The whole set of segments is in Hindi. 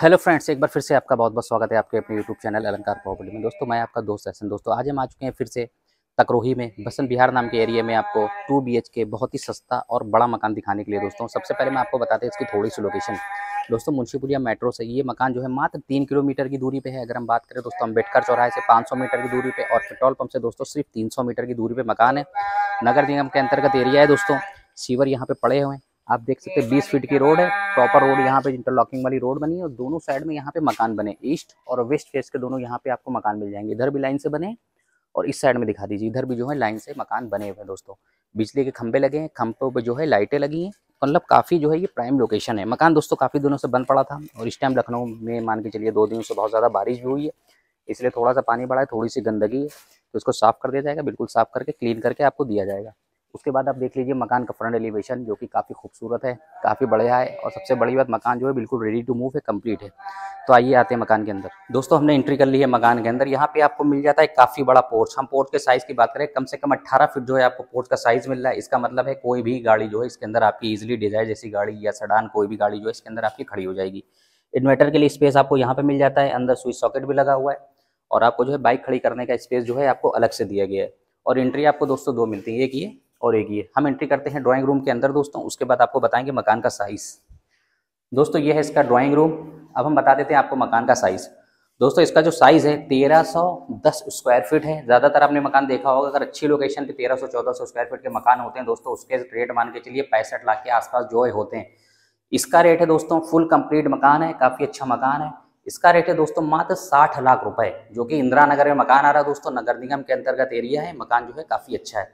हेलो फ्रेंड्स एक बार फिर से आपका बहुत बहुत स्वागत है आपके अपने यूट्यूब चैनल अलंकार प्रॉपर्टी में दोस्तों मैं आपका दोस्त एहसन दोस्तों आज हम आ चुके हैं फिर से तकरोही में बसंत बिहार नाम के एरिया में आपको टू बी के बहुत ही सस्ता और बड़ा मकान दिखाने के लिए दोस्तों सबसे पहले मैं आपको बताते हैं इसकी थोड़ी सी लोकेशन दोस्तों मुंशीपुरिया मेट्रो से ये मकान जो है मात्र तीन किलोमीटर की दूरी पे है अगर हम बात करें दोस्तों अम्बेडकर चौराहे से 500 मीटर की दूरी पे और पेट्रोल पंप से दोस्तों सिर्फ 300 मीटर की दूरी पे मकान है नगर निगम के अंतर्गत एरिया है दोस्तों सीवर यहाँ पे पड़े हुए हैं आप देख सकते हैं बीस फीट की रोड है प्रॉपर रोड यहाँ पे इंटरलॉकिंग वाली रोड बनी है और दोनों साइड में यहाँ पे मकान बने ईस्ट और वेस्ट फेस के दोनों यहाँ पे आपको मकान मिल जाएंगे इधर भी लाइन से बने और इस साइड में दिखा दीजिए इधर भी जो है लाइन से मकान बने हुए हैं दोस्तों बिजली के खंभे लगे हैं खंभों पर जो है लाइटें लगी हैं मतलब काफ़ी जो है ये प्राइम लोकेशन है मकान दोस्तों काफ़ी दिनों से बंद पड़ा था और इस टाइम लखनऊ में मान के चलिए दो दिनों से बहुत ज़्यादा बारिश भी हुई है इसलिए थोड़ा सा पानी बढ़ा है थोड़ी सी गंदगी है तो इसको साफ़ कर दिया जाएगा बिल्कुल साफ़ करके क्लीन करके आपको दिया जाएगा उसके बाद आप देख लीजिए मकान का फ्रंट एलिवेशन जो कि काफ़ी खूबसूरत है काफ़ी बढ़िया है और सबसे बड़ी बात मकान जो है बिल्कुल रेडी टू मूव है कंप्लीट है तो आइए आते हैं मकान के अंदर दोस्तों हमने एंट्री कर ली है मकान के अंदर यहाँ पे आपको मिल जाता है काफ़ी बड़ा पोर्च हम पोर्च के साइज़ की बात करें कम से कम अट्ठारह फीट जो है आपको पोर्च का साइज़ मिल रहा है इसका मतलब है कोई भी गाड़ी जो है इसके अंदर आपकी इजिली डिजायर जैसी गाड़ी या सडान कोई भी गाड़ी जो है इसके अंदर आपकी खड़ी हो जाएगी इन्वर्टर के लिए स्पेस आपको यहाँ पर मिल जाता है अंदर स्विच सॉकेट भी लगा हुआ है और आपको जो है बाइक खड़ी करने का स्पेस जो है आपको अलग से दिया गया है और एंट्री आपको दोस्तों दो मिलती है एक ये और एक ये हम एंट्री करते हैं ड्राइंग रूम के अंदर दोस्तों उसके बाद आपको बताएंगे मकान का साइज़ दोस्तों ये है इसका ड्राइंग रूम अब हम बता देते हैं आपको मकान का साइज़ दोस्तों इसका जो साइज़ है 1310 स्क्वायर फीट है ज़्यादातर आपने मकान देखा होगा अगर अच्छी लोकेशन पे 1300 1400 स्क्वायर फीट के मकान होते हैं दोस्तों उसके रेट मान के चलिए पैंसठ लाख के आसपास जो है होते हैं इसका रेट है दोस्तों फुल कंप्लीट मकान है काफ़ी अच्छा मकान है इसका रेट है दोस्तों मात्र साठ लाख रुपए जो कि इंदिरा नगर में मकान आ रहा है दोस्तों नगर निगम के अंतर्गत एरिया है मकान जो है काफ़ी अच्छा है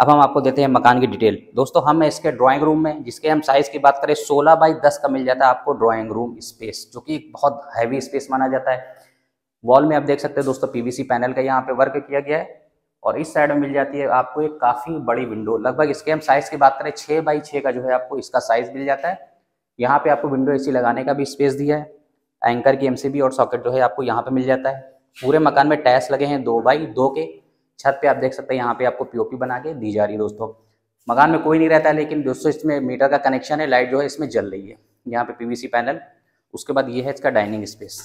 अब हम आपको देते हैं मकान की डिटेल दोस्तों हम इसके ड्राइंग रूम में जिसके हम साइज़ की बात करें 16 बाई 10 का मिल जाता है आपको ड्राइंग रूम स्पेस जो कि बहुत हैवी स्पेस माना जाता है वॉल में आप देख सकते हैं दोस्तों पीवीसी पैनल का यहाँ पे वर्क किया गया है और इस साइड में मिल जाती है आपको एक काफ़ी बड़ी विंडो लगभग इसके हम साइज़ की बात करें छह बाई छ का जो है आपको इसका साइज़ मिल जाता है यहाँ पे आपको विंडो एसी लगाने का भी स्पेस दिया है एंकर की एमसीबी और सॉकेट जो है आपको यहाँ पे मिल जाता है पूरे मकान में टैस लगे हैं दो बाई दो के छत पे आप देख सकते हैं यहाँ पे आपको पीओपी बना के दी जा रही है दोस्तों मकान में कोई नहीं रहता है लेकिन दोस्तों इसमें मीटर का कनेक्शन है लाइट जो है इसमें जल रही है यहाँ पे पीवीसी पैनल उसके बाद ये है इसका डाइनिंग स्पेस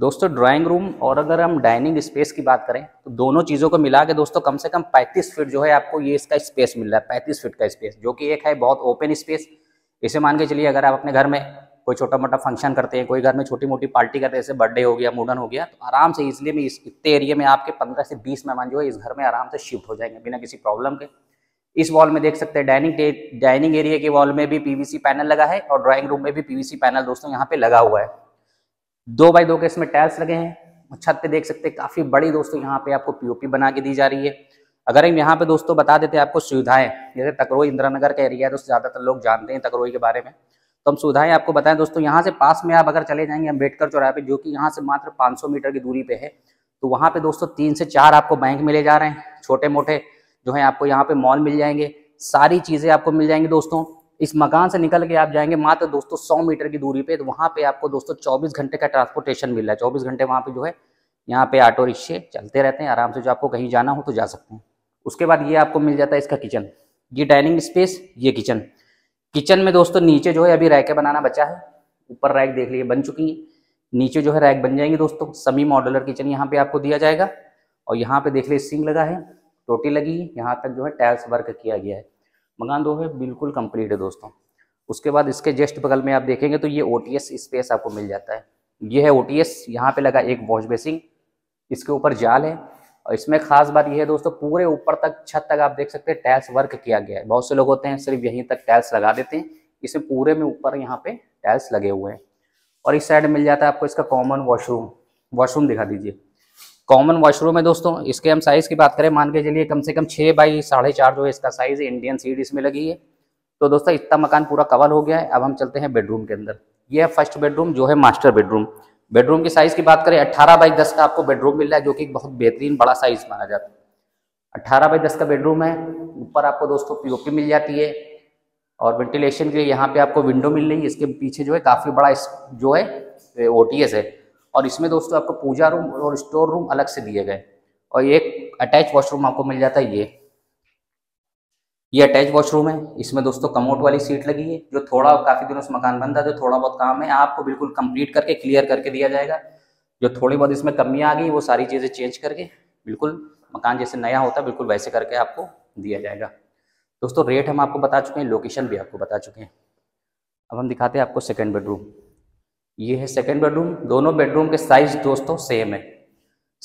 दोस्तों ड्राइंग रूम और अगर हम डाइनिंग स्पेस की बात करें तो दोनों चीज़ों को मिला के दोस्तों कम से कम पैंतीस फीट जो है आपको ये इसका स्पेस मिल रहा है पैंतीस फीट का स्पेस जो कि एक है बहुत ओपन स्पेस इसे मान के चलिए अगर आप अपने घर में कोई छोटा मोटा फंक्शन करते हैं कोई घर में छोटी मोटी पार्टी करते हैं जैसे बर्थडे हो गया मूडन हो गया तो आराम से इसलिए भी इस इतने एरिया में आपके पंद्रह से बीस मेहमान जो है इस घर में आराम से शिफ्ट हो जाएंगे बिना किसी प्रॉब्लम के इस वॉल में देख सकते हैं डाइनिंग डाइनिंग एरिया के वॉल में भी पीवीसी पैनल लगा है और ड्राइंग रूम में भी पीवीसी पैनल दोस्तों यहाँ पे लगा हुआ है दो बाई दो के इसमें टाइल्स लगे हैं छत पे देख सकते हैं काफी बड़ी दोस्तों यहाँ पे आपको पीओपी बना के दी जा रही है अगर हम यहाँ पे दोस्तों बता देते हैं आपको सुविधाएं जैसे तकरोई इंदिरा नगर का एरिया है तो ज्यादातर लोग जानते हैं तकरोई के बारे में तो हम सुविधाएं आपको बताएं दोस्तों यहाँ से पास में आप अगर चले जाएंगे अम्बेडकर चौराहे पे जो कि यहाँ से मात्र 500 मीटर की दूरी पे है तो वहाँ पे दोस्तों तीन से चार आपको बैंक मिले जा रहे हैं छोटे मोटे जो है आपको यहाँ पे मॉल मिल जाएंगे सारी चीज़ें आपको मिल जाएंगी दोस्तों इस मकान से निकल के आप जाएंगे मात्र दोस्तों सौ मीटर की दूरी पे तो वहाँ पे आपको दोस्तों चौबीस घंटे का ट्रांसपोर्टेशन मिल रहा है चौबीस घंटे वहाँ पे जो है यहाँ पे ऑटो रिक्शे चलते रहते हैं आराम से जो आपको कहीं जाना हो तो जा सकते हैं उसके बाद ये आपको मिल जाता है इसका किचन ये डाइनिंग स्पेस ये किचन किचन में दोस्तों नीचे जो है अभी रैके बनाना बचा है ऊपर रैक देख लीजिए बन चुकी है नीचे जो है रैक बन जाएंगे दोस्तों समी मॉडलर किचन यहाँ पे आपको दिया जाएगा और यहाँ पे देख लीजिए सिंग लगा है टोटी लगी है यहाँ तक जो है टाइल्स वर्क किया गया है मकान दो है बिल्कुल कंप्लीट है दोस्तों उसके बाद इसके जस्ट बगल में आप देखेंगे तो ये ओ स्पेस आपको मिल जाता है ये है ओ टी यहाँ पे लगा एक वॉश बेसिंग इसके ऊपर जाल है और इसमें खास बात यह है दोस्तों पूरे ऊपर तक छत तक आप देख सकते हैं टाइल्स वर्क किया गया है बहुत से लोग होते हैं सिर्फ यहीं तक टाइल्स लगा देते हैं इसमें पूरे में ऊपर यहाँ पे टाइल्स लगे हुए हैं और इस साइड मिल जाता है आपको इसका कॉमन वॉशरूम वॉशरूम दिखा दीजिए कॉमन वॉशरूम है दोस्तों इसके हम साइज़ की बात करें मान के चलिए कम से कम छः बाई साढ़े चार जो है इसका साइज़ इंडियन सीड इसमें लगी है तो दोस्तों इतना मकान पूरा कवर हो गया है अब हम चलते हैं बेडरूम के अंदर यह है फर्स्ट बेडरूम जो है मास्टर बेडरूम बेडरूम की साइज की बात करें अट्ठारह बाई दस का आपको बेडरूम मिल रहा है जो कि बहुत बेहतरीन बड़ा साइज माना जाता है अट्ठारह बाई दस का बेडरूम है ऊपर आपको दोस्तों पीओपी मिल जाती है और वेंटिलेशन के लिए यहाँ पे आपको विंडो मिल रही है इसके पीछे जो है काफ़ी बड़ा जो है ओ है और इसमें दोस्तों आपको पूजा रूम और स्टोर रूम अलग से दिए गए और एक अटैच वॉशरूम आपको मिल जाता है ये ये अटैच वॉशरूम है इसमें दोस्तों कमोट वाली सीट लगी है जो थोड़ा काफ़ी दिनों से मकान बन था जो थोड़ा बहुत काम है आपको बिल्कुल कंप्लीट करके क्लियर करके दिया जाएगा जो थोड़ी बहुत इसमें कमियाँ आ गई वो सारी चीज़ें चेंज करके बिल्कुल मकान जैसे नया होता है बिल्कुल वैसे करके आपको दिया जाएगा दोस्तों रेट हम आपको बता चुके हैं लोकेशन भी आपको बता चुके हैं अब हम दिखाते हैं आपको सेकेंड बेडरूम ये है सेकेंड बेडरूम दोनों बेडरूम के साइज़ दोस्तों सेम है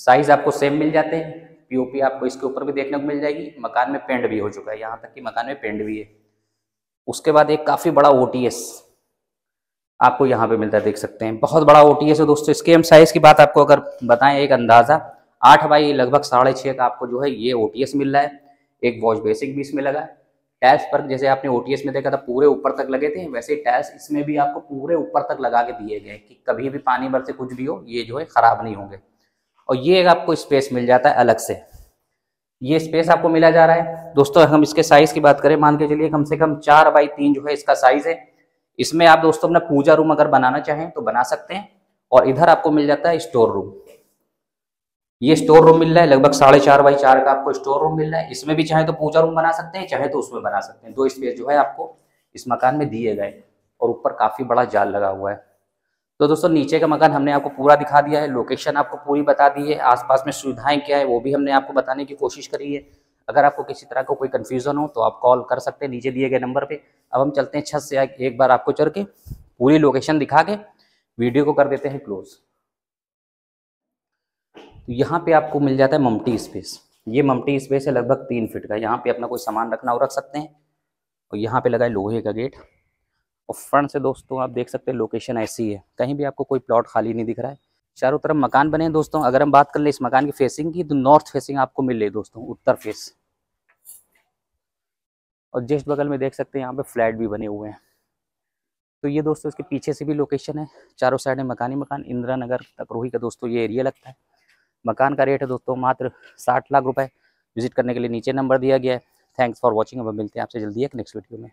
साइज़ आपको सेम मिल जाते हैं पीओपी आपको इसके ऊपर भी देखने को मिल जाएगी मकान में पेंड भी हो चुका है यहाँ तक कि मकान में पेंड भी है उसके बाद एक काफ़ी बड़ा ओ आपको यहाँ पे मिलता है देख सकते हैं बहुत बड़ा ओ है दोस्तों इसके हम साइज़ की बात आपको अगर बताएं एक अंदाज़ा आठ बाई लगभग साढ़े छः का आपको जो है ये ओ मिल रहा है एक वॉश बेसिक भी इसमें लगा है टाइल्स पर जैसे आपने ओ में देखा था पूरे ऊपर तक लगे थे वैसे टाइल्स इसमें भी आपको पूरे ऊपर तक लगा के दिए गए कि कभी भी पानी भर से कुछ भी हो ये जो है ख़राब नहीं होंगे और ये आपको स्पेस मिल जाता है अलग से ये स्पेस आपको मिला जा रहा है दोस्तों हम इसके साइज की बात करें मान के चलिए कम से कम चार बाई तीन जो है इसका साइज है इसमें आप दोस्तों अपना पूजा रूम अगर बनाना चाहें तो बना सकते हैं और इधर आपको मिल जाता है स्टोर रूम ये स्टोर रूम मिल रहा है लगभग साढ़े चार बाई चार का आपको स्टोर रूम मिल रहा है इसमें भी चाहे तो पूजा रूम बना सकते हैं चाहे तो उसमें बना सकते हैं दो स्पेस जो है आपको इस मकान में दिए गए और ऊपर काफी बड़ा जाल लगा हुआ है तो दोस्तों नीचे का मकान हमने आपको पूरा दिखा दिया है लोकेशन आपको पूरी बता दी है आसपास में सुविधाएं क्या है वो भी हमने आपको बताने की कोशिश करी है अगर आपको किसी तरह का को कोई कन्फ्यूज़न हो तो आप कॉल कर सकते हैं नीचे दिए गए नंबर पे अब हम चलते हैं छत से एक बार आपको चढ़ के पूरी लोकेशन दिखा के वीडियो को कर देते हैं क्लोज तो यहाँ पे आपको मिल जाता है ममटी स्पेस ये ममटी स्पेस है लगभग तीन फिट का यहाँ पे अपना कोई सामान रखना हो रख सकते हैं और यहाँ पे लगा है लोहे का गेट और फ्रंट से दोस्तों आप देख सकते हैं लोकेशन ऐसी है कहीं भी आपको कोई प्लॉट खाली नहीं दिख रहा है चारों तरफ मकान बने हैं दोस्तों अगर हम बात कर ले इस मकान की फेसिंग की तो नॉर्थ फेसिंग आपको मिल रही दोस्तों उत्तर फेस और जस्ट बगल में देख सकते हैं यहाँ पे फ्लैट भी बने हुए हैं तो ये दोस्तों इसके पीछे से भी लोकेशन है चारों साइड में मकान मकान इंदिरा नगर तक रोही का दोस्तों ये एरिया लगता है मकान का रेट है दोस्तों मात्र साठ लाख रुपए विजिट करने के लिए नीचे नंबर दिया गया है थैंक्स फॉर वॉचिंग अब मिलते हैं आपसे जल्दी एक नेक्स्ट वीडियो में